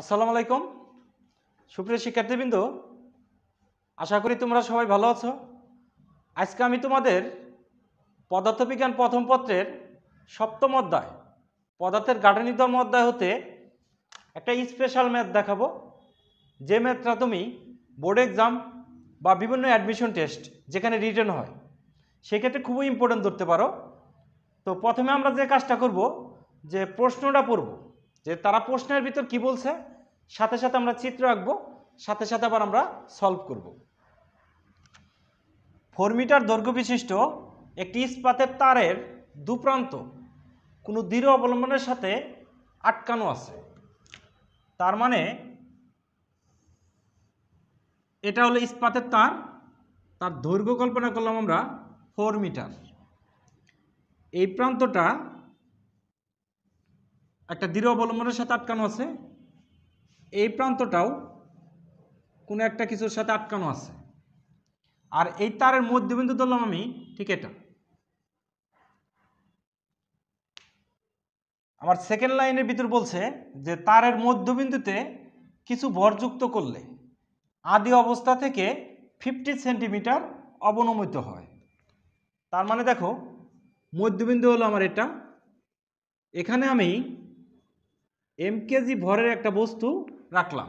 আসসালামু আলাইকুম সুপ্রিয় শিক্ষার্থীবৃন্দ আশা করি তোমরা সবাই ভালো আছো আজকে আমি তোমাদের পদার্থবিজ্ঞান প্রথম পত্রের সপ্তম অধ্যায় পদার্থের গাঠনিতম অধ্যায় হতে একটা স্পেশাল ম্যাথ দেখাবো যে ম্যাথটা তুমি বোর্ড এক্সাম বা বিভিন্ন অ্যাডমিশন টেস্ট যেখানে রিটার্ন হয় সেক্ষেত্রে খুবই ইম্পর্টেন্ট ধরতে পারো তো প্রথমে আমরা যে কাজটা করব যে প্রশ্নটা পড়ব যে তারা প্রশ্নের ভিতর কি বলছে সাথে সাথে আমরা চিত্র আঁকবো সাথে সাথে আবার আমরা সলভ করব ফোর মিটার দৈর্ঘ্য বিশিষ্ট একটি ইস্পাতের তারের দুপ্রান্ত কোনো দৃঢ় অবলম্বনের সাথে আটকানো আছে তার মানে এটা হলো ইস্পাতের তার তার দৈর্ঘ্য কল্পনা করলাম আমরা ফোর মিটার এই প্রান্তটা একটা দৃঢ় অবলম্বনের সাথে আটকানো আছে এই প্রান্তটাও কোনো একটা কিছুর সাথে আটকানো আছে আর এই তারের মধ্যবিন্দু ধরলাম আমি ঠিক এটা আমার সেকেন্ড লাইনের ভিতর বলছে যে তারের মধ্যবিন্দুতে কিছু ভরযুক্ত করলে আদি অবস্থা থেকে ফিফটি সেন্টিমিটার অবনমিত হয় তার মানে দেখো মধ্যবিন্দু হলো আমার এটা এখানে আমি এম কেজি ভরের একটা বস্তু রাখলাম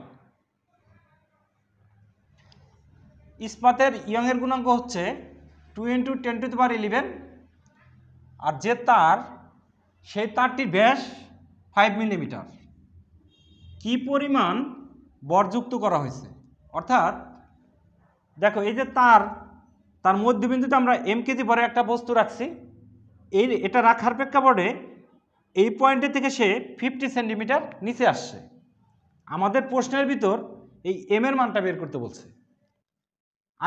ইস্পাতের ইয়ংয়ের গুণাঙ্ক হচ্ছে two into ten to power eleven আর যে তার সেই তারটির ব্যাস ফাইভ মিলিমিটার কি পরিমাণ বরযুক্ত করা হয়েছে অর্থাৎ দেখো এই যে তার তার মধ্যবিন্দুতে আমরা এম কেজি ভরে একটা বস্তু রাখছি এই এটা রাখার প্রেক্ষাপটে এই পয়েন্টের থেকে সে ফিফটি সেন্টিমিটার নিচে আসছে আমাদের প্রশ্নের ভিতর এই এম এর মানটা বের করতে বলছে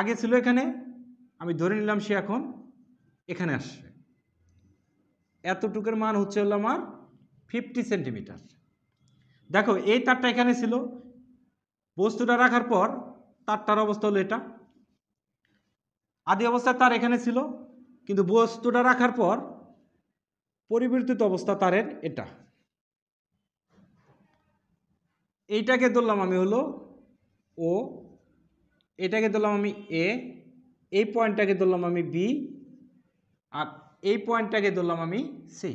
আগে ছিল এখানে আমি ধরে নিলাম সে এখন এখানে আসছে এতটুকের মান হচ্ছে হলো আমার ফিফটি সেন্টিমিটার দেখো এই তারটা এখানে ছিল বস্তুটা রাখার পর তারটার অবস্থা হলো এটা আদি অবস্থায় তার এখানে ছিল কিন্তু বস্তুটা রাখার পর পরিবর্তিত অবস্থা তারের এটা এইটাকে ধরলাম আমি হলো ও এটাকে ধরলাম আমি এ এই পয়েন্টটাকে ধরলাম আমি বি আর এই পয়েন্টটাকে ধরলাম আমি সি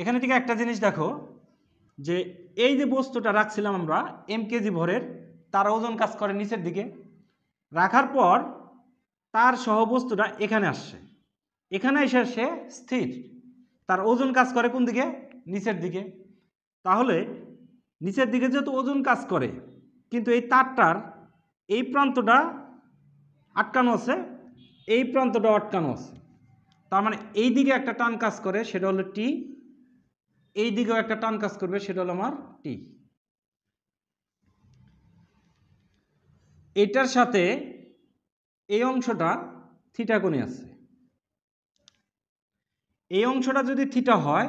এখানে থেকে একটা জিনিস দেখো যে এই যে বস্তুটা রাখছিলাম আমরা এম কেজি ভরের তার ওজন কাজ করে নিচের দিকে রাখার পর তার সহ বস্তুটা এখানে আসছে এখানে এসে সে স্থির তার ওজন কাজ করে কোন দিকে নিচের দিকে তাহলে নিচের দিকে যেহেতু ওজন কাজ করে কিন্তু এই তারটার এই প্রান্তটা আটকানো আছে এই প্রান্তটা আটকানো আছে তার মানে এই দিকে একটা টান কাজ করে সেটা হলো টি এই দিকেও একটা টান কাজ করবে সেটা হলো আমার টি এটার সাথে এই অংশটা থিটাকোণে আছে এই অংশটা যদি থিটা হয়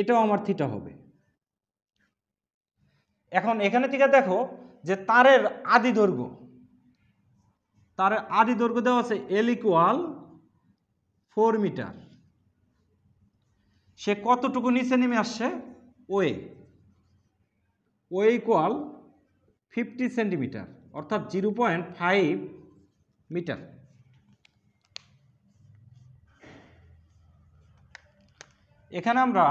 এটাও আমার থিটা হবে এখন এখানে থেকে দেখো যে তারের আদি দৈর্ঘ্য তারের আদি দৈর্ঘ্য দেওয়া আছে এল ইকুয়াল ফোর মিটার সে কতটুকু নিচে নেমে আসছে y y equal fifty centimetre অর্থাৎ জিরো পয়েন্ট ফাইভ মিটার এখানে আমরা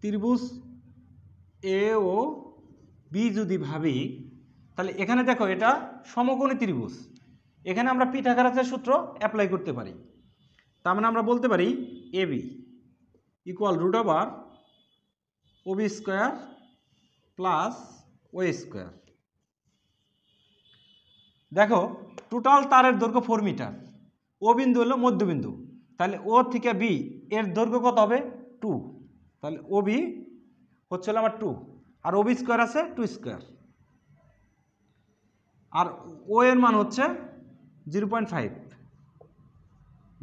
ত্রিভুজ এ ও বি যদি ভাবি তাহলে এখানে দেখো এটা সমকোণী ত্রিভুজ এখানে আমরা পিঠাকারাচের সূত্র অ্যাপ্লাই করতে পারি তার মানে আমরা বলতে পারি A B equal root over O B square plus O square দেখো টোটাল তারের দৈর্ঘ্য ফোর মিটার ও বিন্দু হলো মধ্যবিন্দু তাহলে ও থেকে বি এর দৈর্ঘ্য কত হবে টু তাহলে ওবি হচ্ছে আমার টু আর ওবি স্কোয়ার আছে টু স্কোয়ার আর ও এর মান হচ্ছে zero point five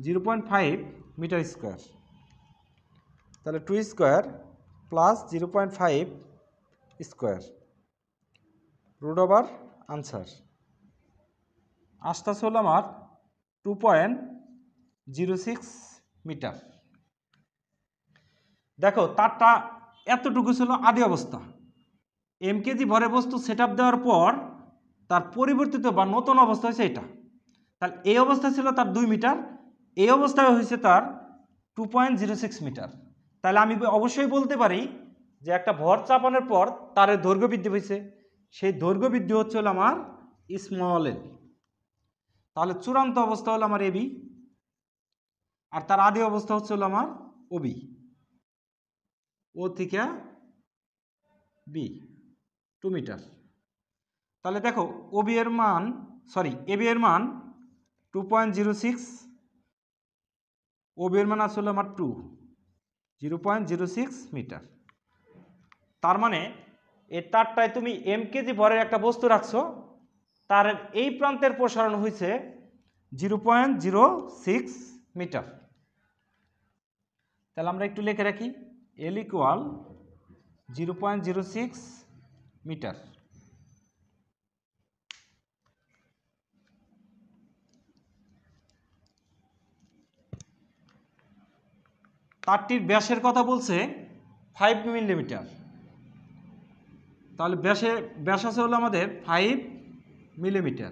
zero point five metre square তাহলে two square plus zero point five square root over answer আস্তে আস্তে হলো আমার two point zero six metre দেখো তারটা এতটুকু ছিল আদি অবস্থা এমকেজি ভরে বস্তু সেট দেওয়ার পর তার পরিবর্তিত বা নতুন অবস্থা হয়েছে এটা তাহলে এই অবস্থা ছিল তার দুই মিটার এই অবস্থায় হয়েছে তার two point zero six metre তাহলে আমি অবশ্যই বলতে পারি যে একটা ভর চাপানোর পর তার দৈর্ঘ্য বৃদ্ধি হয়েছে সেই দৈর্ঘ্য বৃদ্ধি হচ্ছে হলো আমার স্মল এল তাহলে চূড়ান্ত অবস্থা হলো আমার এবি আর তার আদি অবস্থা হচ্ছে হলো আমার ওবি ও থিকা বি টু মিটার তাহলে দেখো ও বি এর মান সরি এ বি এর মান two point zero six O B এর মান আসলে আমার two zero point zero six metre তার মানে এর তারটায় তুমি এম কেজি ভরের একটা বস্তু রাখছো তার এই প্রান্তের প্রসারণ হয়েছে zero point zero six metre তাহলে আমরা একটু লিখে রাখি L equal zero point zero six metre তারটির ব্যাসের কথা বলছে ফাইভ মিলিমিটার তাহলে ব্যাসে ব্যাস আছে হলো আমাদের ফাইভ মিলিমিটার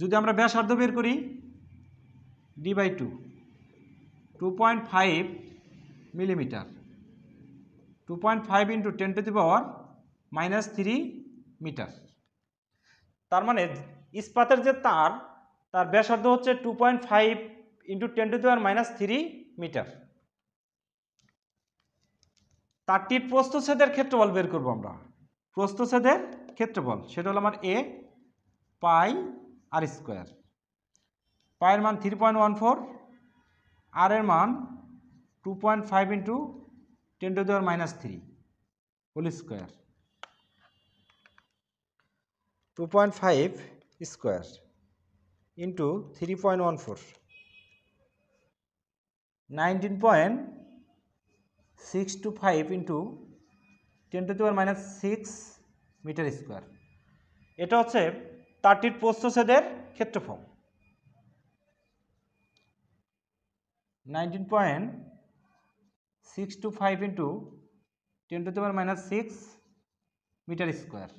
যদি আমরা ব্যাসার্ধ বের করি D by two two point five millimetre two point five into ten to the power minus three metre তার মানে ইস্পাতের যে তার তার ব্যাসার্ধ হচ্ছে two point five into ten to the power minus three metre তারটির প্রস্থচ্ছেদের ক্ষেত্রফল বের করবো আমরা প্রস্থচ্ছেদের ক্ষেত্রফল সেটা হলো আমার এ পাই আর স্কোয়ার পায়ের মান three point one four r এর মান two point five into ten to the power minus three whole square two point five square into three point one four nineteen point six two five into ten to the power minus six metre square এটা হচ্ছে তারটির প্রস্থচ্ছেদের ক্ষেত্রফল nineteen point six two five into ten to the power minus six metre square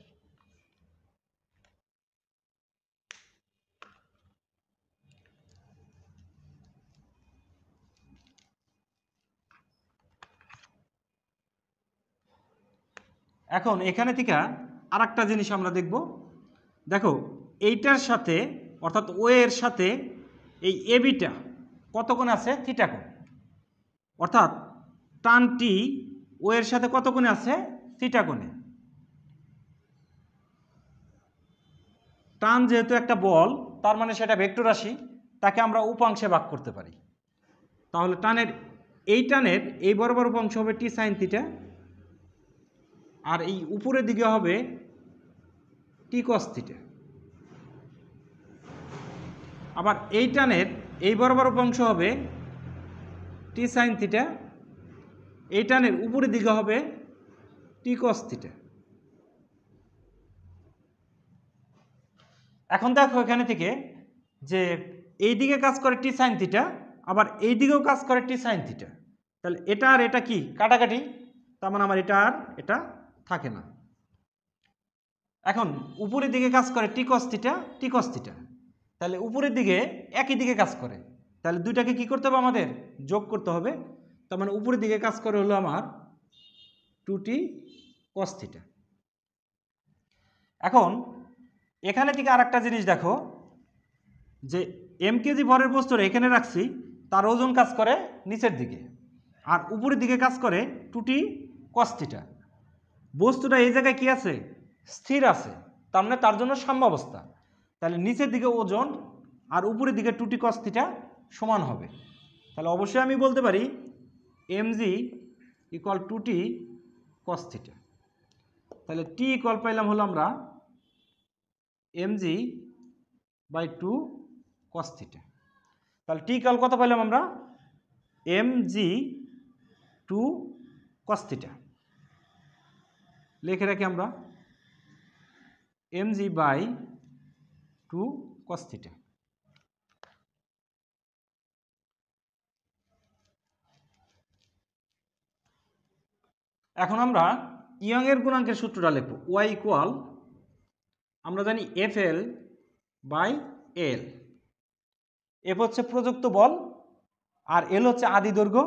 এখন এখানে থেকে আর একটা জিনিস আমরা দেখব দেখো এইটার সাথে অর্থাৎ ও এর সাথে এই এবিটা কত কোণ আছে থিটা অর্থাৎ টি ও এর সাথে কত কোণে আছে থিটা কোণে টান যেহেতু একটা বল তার মানে সেটা ভেক্টর রাশি তাকে আমরা উপাংশে ভাগ করতে পারি তাহলে টানের এই টানের এই বরাবর উপাংশ হবে টি সাইন থিটা আর এই উপরের দিকে হবে টি কস থিটা আবার এই টানের এই বরাবর উপাংশ হবে টি সাইন থিটা এই টানের উপরের দিকে হবে টিকস থিটা এখন দেখো এখানে থেকে যে এই দিকে কাজ করে টি সাইন থিটা আবার এই দিকেও কাজ করে টি সাইন থিটা তাহলে এটা আর এটা কি কাটাকাটি তার মানে আমার এটা আর এটা থাকে না এখন উপরের দিকে কাজ করে টিকস্থিটা টিকস্থিটা তাহলে উপরের দিকে একই দিকে কাজ করে তাহলে দুইটাকে কি করতে হবে আমাদের যোগ করতে হবে তার মানে উপরের দিকে কাজ করে হলো আমার টু টি এখন এখানে থেকে আরেকটা জিনিস দেখো যে এম কেজি ভরের বস্তুর এখানে রাখছি তার ওজন কাজ করে নিচের দিকে আর উপরের দিকে কাজ করে টুটি কস্তিটা বস্তুটা এই জায়গায় কি আছে স্থির আছে তার মানে তার জন্য সাম্যাবস্থা তাহলে নিচের দিকে ওজন আর উপরের দিকে টুটি কস্তিটা সমান হবে তাহলে অবশ্যই আমি বলতে পারি M G equal to T cos theta তাহলে টি ইকুয়াল পাইলাম হলো আমরা M G by two cos তাহলে টি ইকুয়াল কত পাইলাম আমরা এম জি টু কস্থিটা লেখে লিখে রাখি আমরা জি বাই টু কস্থিটা এখন আমরা ইয়ংয়ের গুণাঙ্কের সূত্রটা লিখব ওয়াই ইকুয়াল আমরা জানি F L by L F হচ্ছে প্রযুক্ত বল আর এল হচ্ছে আদি দৈর্ঘ্য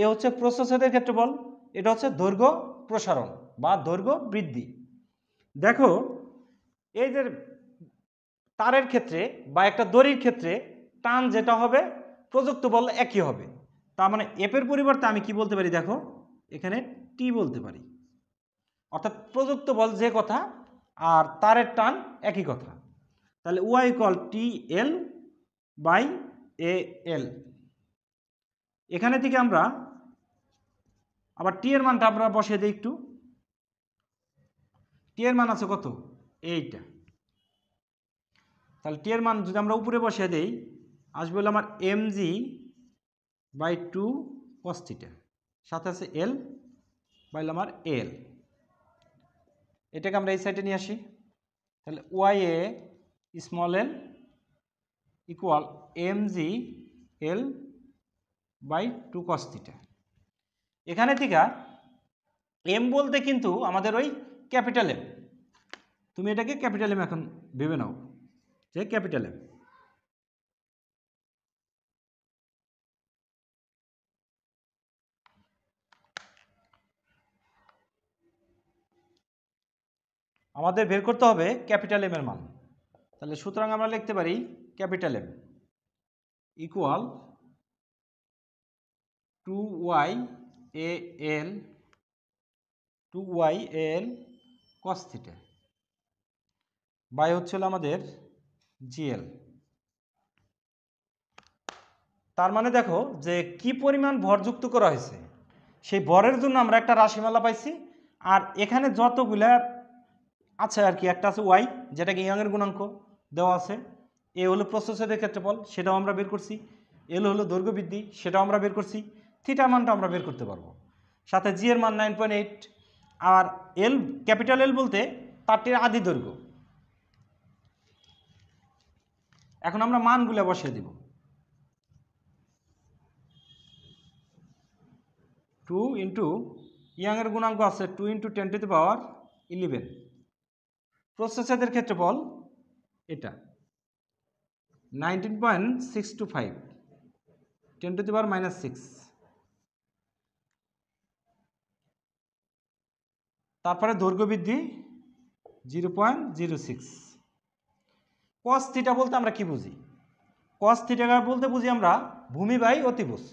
এ হচ্ছে প্রস্থচ্ছেদের ক্ষেত্রে বল এটা হচ্ছে দৈর্ঘ্য প্রসারণ বা দৈর্ঘ্য বৃদ্ধি দেখো এই যে তারের ক্ষেত্রে বা একটা দড়ির ক্ষেত্রে টান যেটা হবে প্রযুক্ত বল একই হবে তার মানে এপের পরিবর্তে আমি কি বলতে পারি দেখো এখানে টি বলতে পারি অর্থাৎ প্রযুক্ত বল যে কথা আর তারের টান একই কথা তাহলে ওয়াই কল T L by A L এখানে থেকে আমরা আবার টি এর মানটা আমরা বসিয়ে দিই একটু টি এর মান আছে কত এইটা তাহলে টি এর মান যদি আমরা উপরে বসিয়ে দেই আসবে হলো আমার M G by two cos theta সাথে আছে এল পাইল আমার এল এটাকে আমরা এই সাইডে নিয়ে আসি তাহলে Y A small L equal M G L by two cos theta এখানে থেকে এম বলতে কিন্তু আমাদের ওই ক্যাপিটাল এম তুমি এটাকে ক্যাপিটাল এম এখন ভেবে নাও যে ক্যাপিটাল এম আমাদের বের করতে হবে ক্যাপিটাল এম এর মান তাহলে সুতরাং আমরা লিখতে পারি capital M equal to Y A L two Y L cos theta by হলো আমাদের জিএল তার মানে দেখো যে কি পরিমাণ ভরযুক্ত করা হয়েছে সেই ভরের জন্য আমরা একটা রাশিমালা পাইছি আর এখানে যতগুলা আছে আচ্ছা, আর কি একটা আছে ওয়াই যেটাকে ইয়াংয়ের গুণাঙ্ক দেওয়া আছে এ হলো প্রস্তুতের ক্ষেত্রফল সেটাও আমরা বের করছি এল হলো দৈর্ঘ্য বৃদ্ধি সেটাও আমরা বের করছি থিটার মানটা আমরা বের করতে পারবো সাথে জি এর মান নাইন পয়েন্ট এইট আর এল ক্যাপিটাল এল বলতে তারটির আদি দৈর্ঘ্য এখন আমরা মানগুলো বসিয়ে দিব টু ইন্টু ইয়াংয়ের গুণাঙ্ক আছে two into ten to the power eleven প্রসেসেদের বল এটা nineteen point six two five ten power minus six তারপরে দৈর্ঘ্য বৃদ্ধি zero point zero six cos theta বলতে আমরা কি বুঝি কস থিটা বলতে বুঝি আমরা ভূমি বাই অতিভুজ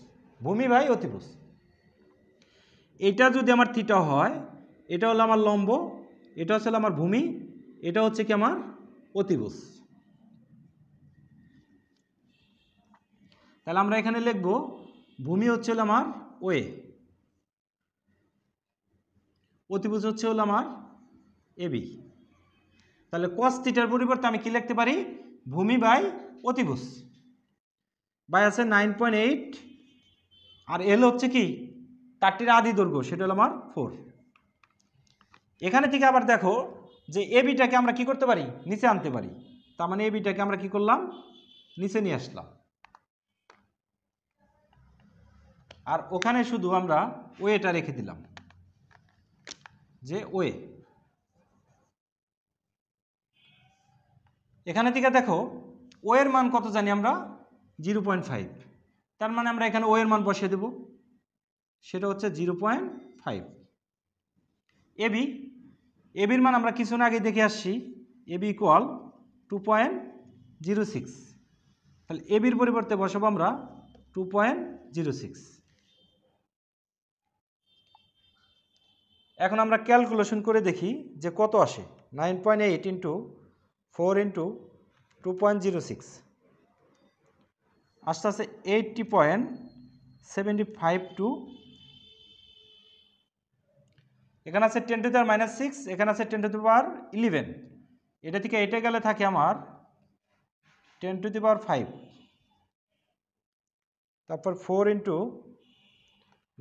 ভূমি বাই অতিবুষ এটা যদি আমার থিটা হয় এটা হলো আমার লম্ব এটা হচ্ছে আমার ভূমি এটা হচ্ছে কি আমার অতিভুজ তাহলে আমরা এখানে লিখব ভূমি হচ্ছে হলো আমার ওয়ে অতিভুজ হচ্ছে হলো আমার এবি তাহলে কস থিটার পরিবর্তে আমি কি লিখতে পারি ভূমি বাই অতিভুজ বাই আছে নাইন পয়েন্ট এইট আর এল হচ্ছে কি তারটির আদি দৈর্ঘ্য সেটা হলো আমার ফোর এখানে থেকে আবার দেখো যে এ বিটাকে আমরা কি করতে পারি নিচে আনতে পারি তার মানে এ বিটাকে আমরা কি করলাম নিচে নিয়ে আসলাম আর ওখানে শুধু আমরা ওয়েটা রেখে দিলাম যে ওয়ে এখানে থেকে দেখো ওয়ের মান কত জানি আমরা জিরো পয়েন্ট ফাইভ তার মানে আমরা এখানে ওয়ের মান বসিয়ে দেব সেটা হচ্ছে জিরো পয়েন্ট ফাইভ এবি এবির মান আমরা কিছু না আগে দেখে আসছি A B equal two point zero six তাহলে এবির পরিবর্তে বসাবো আমরা টু পয়েন্ট জিরো সিক্স এখন আমরা ক্যালকুলেশন করে দেখি যে কত আসে nine point eight into four into two point zero six আস্তে আস্তে eighty point seventy five two এখানে আছে ten to the power minus six এখানে আছে ten to the power eleven এটা থেকে এটা গেলে থাকে আমার ten to the power five তারপর four into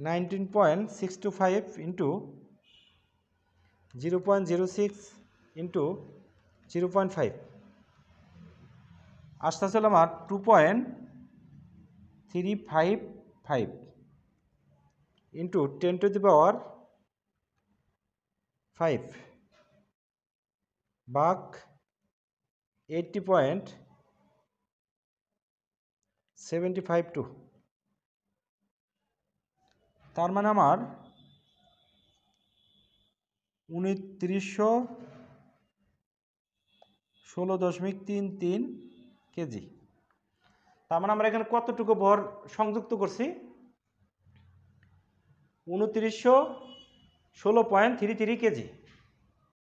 nineteen point six two five into zero point zero six into zero point five আসতে আসলে আমার two point three five five into ten to the power five বাঘ eighty point seventy five two তার মানে আমার উনত্রিশশো ষোলো দশমিক তিন তিন কেজি তার মানে আমরা এখানে কতটুকু ভর সংযুক্ত করছি উনত্রিশশো ষোলো পয়েন্ট থ্রি থ্রি কেজি